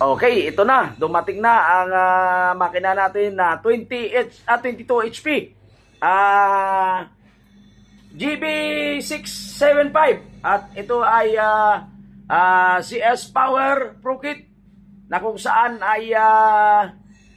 Okay, ito na. Dumating na ang uh, makina natin na 20 H, uh, 22 HP. Uh, GB675 at ito ay uh, ah, uh, ah, CS Power Pro Kit na kung saan ay uh,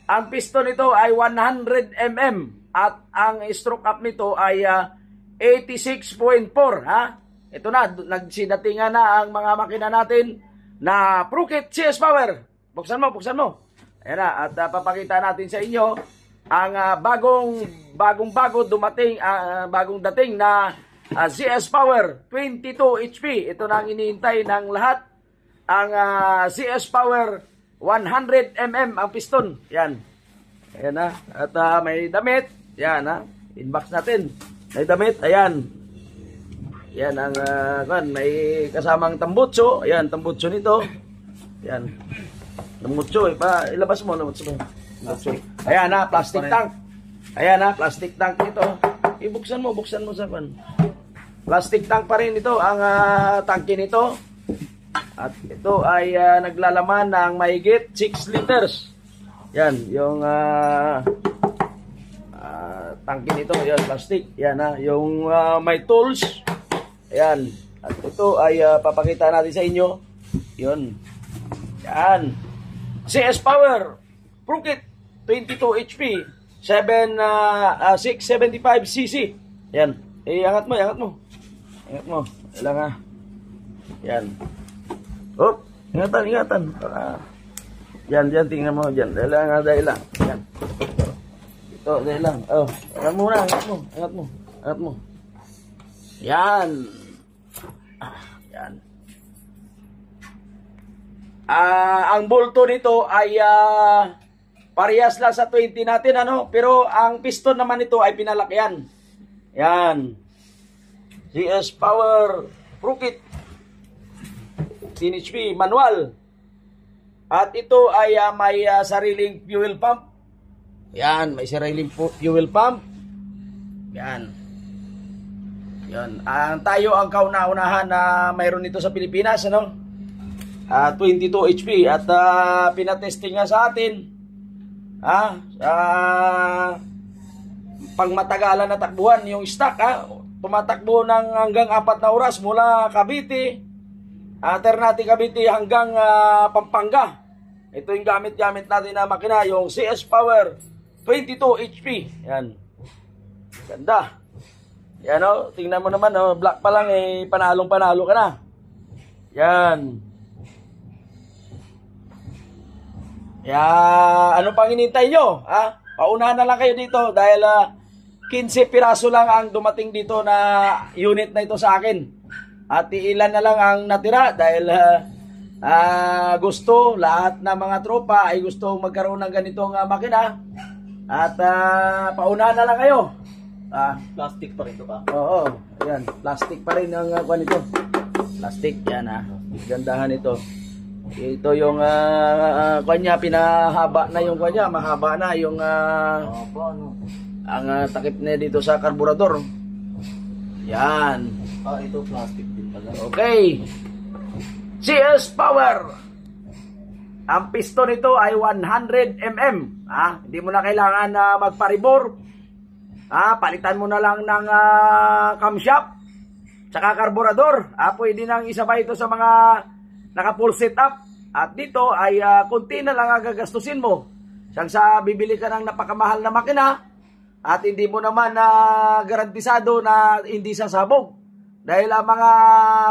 ang piston nito ay 100 mm at ang stroke up nito ay uh, 86.4 ha. Ito na nagsidatingan na ang mga makina natin na Prukit CS Power. Buksan mo, buksan mo. Ayan na, at uh, papakita natin sa inyo ang uh, bagong bagong bago dumating uh, bagong dating na uh, CS Power 22 HP. Ito na ang iniintay ng lahat. Ang uh, CS Power 100 mm ang piston. Yan. Ayan na. At uh, may damit. Yan ha. Inbox natin. May damit. Ayan. Yan ang uh, ah, kan, may kasamang tambutso. Ayun, tambutso nito. Yan. Tambutso, pa ilabas mo. Ilabas mo. Tambutso. Ayun na, ah, plastic tank. Ayun na, ah, plastic tank nito. Ibuksan mo, buksan mo sa kan. Plastic tank pa rin ito, ang uh, tangke nito. At ito ay uh, naglalaman ng mahigit 6 liters. Yan, yung uh, uh, tangke nito, yan, plastic. Yan na, yung uh, may tools. Ayan. At ito ay uh, papakita natin sa inyo. Yun. Yan. CS Power. Prukit. 22 HP. 7, uh, uh, 675cc. Yan. Iangat mo, iangat eh, mo. Ingat mo. Wala nga. Ah. Yan. Hop. Ingatan, ingatan. Para... Yan, yan. Tingnan mo. Yan. Dahil nga, dahil lang. Ah, yan. Ito, dahil lang. Oh. Ingat muna. Ingat mo. Ingat mo. Ingat mo. Yan. Ah, yan. Ah, ang bolto nito ay ah, parehas lang sa 20 natin ano, pero ang piston naman nito ay pinalakihan. Yan. GS Power Pro Kit manual. At ito ay uh, may uh, sariling fuel pump. Yan, may sariling fuel pump. Yan. Yan. Uh, tayo ang kauna-unahan na mayroon nito sa Pilipinas, ano? Uh, 22 HP at uh, ah, pinatesting nga sa atin. Ha? Uh, uh, ah, pangmatagalan na takbuhan yung stock, ha? Ah. Tumatakbo ng hanggang 4 na oras mula Cavite, uh, Ternate Cavite hanggang uh, Pampanga. Ito yung gamit-gamit natin na makina, yung CS Power 22 HP. Yan. Ganda. Yan o, tingnan mo naman o, oh, black pa lang eh, panalong panalo ka na. Yan. Ya, ano pang inintay nyo? Ha? Paunahan na lang kayo dito dahil uh, ah, 15 piraso lang ang dumating dito na unit na ito sa akin. At ilan na lang ang natira dahil uh, uh, gusto lahat ng mga tropa ay gusto magkaroon ng ganitong uh, makina. At uh, paunahan na lang kayo. Ah, Plastic pa rin 'to pa. oo. Ayan, plastic pa rin ang uh, kwan nito. Plastic, yan ah. Gandahan ito. Ito yung uh, kwan niya, pinahaba na yung kwan Mahaba na yung ah, ano? ang ah, takip niya dito sa carburetor. Yan. Ah, ito plastic din pala. Okay. GS Power. Ang piston nito ay 100 mm. ah. Hindi mo na kailangan na magpa-rebore. Ah, palitan mo na lang ng uh, ah, camshaft tsaka carburetor. Ah, pwede nang isabay ito sa mga naka full setup. At dito ay uh, konti na lang gagastusin mo. Siyang sa bibili ka ng napakamahal na makina at hindi mo naman na uh, garantisado na hindi sasabog. Dahil ang mga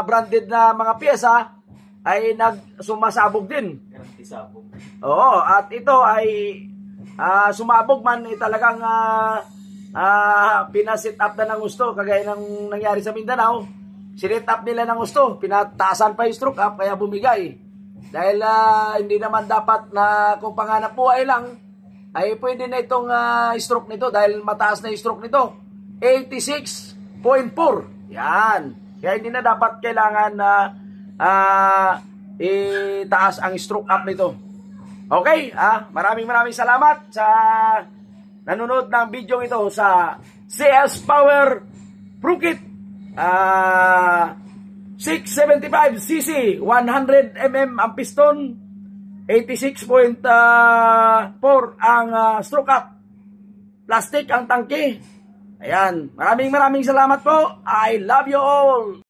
branded na mga piyesa ay nagsumasabog din. Garantisabog. Oo, at ito ay uh, sumabog man eh, talagang uh, ah, pinasit up na ng gusto, kagaya ng nangyari sa Mindanao, sinet up nila ng gusto, pinataasan pa yung stroke up, kaya bumigay. Dahil uh, hindi naman dapat na kung panganap ay lang, ay pwede na itong uh, stroke nito dahil mataas na yung stroke nito. 86.4. Yan. Kaya hindi na dapat kailangan na uh, itaas ang stroke up nito. Okay, ah, maraming maraming salamat sa nanonood ng video ito sa CS Power Prukit uh, 675cc 100mm ang piston 86.4 ang uh, stroke up plastic ang tangke ayan maraming maraming salamat po I love you all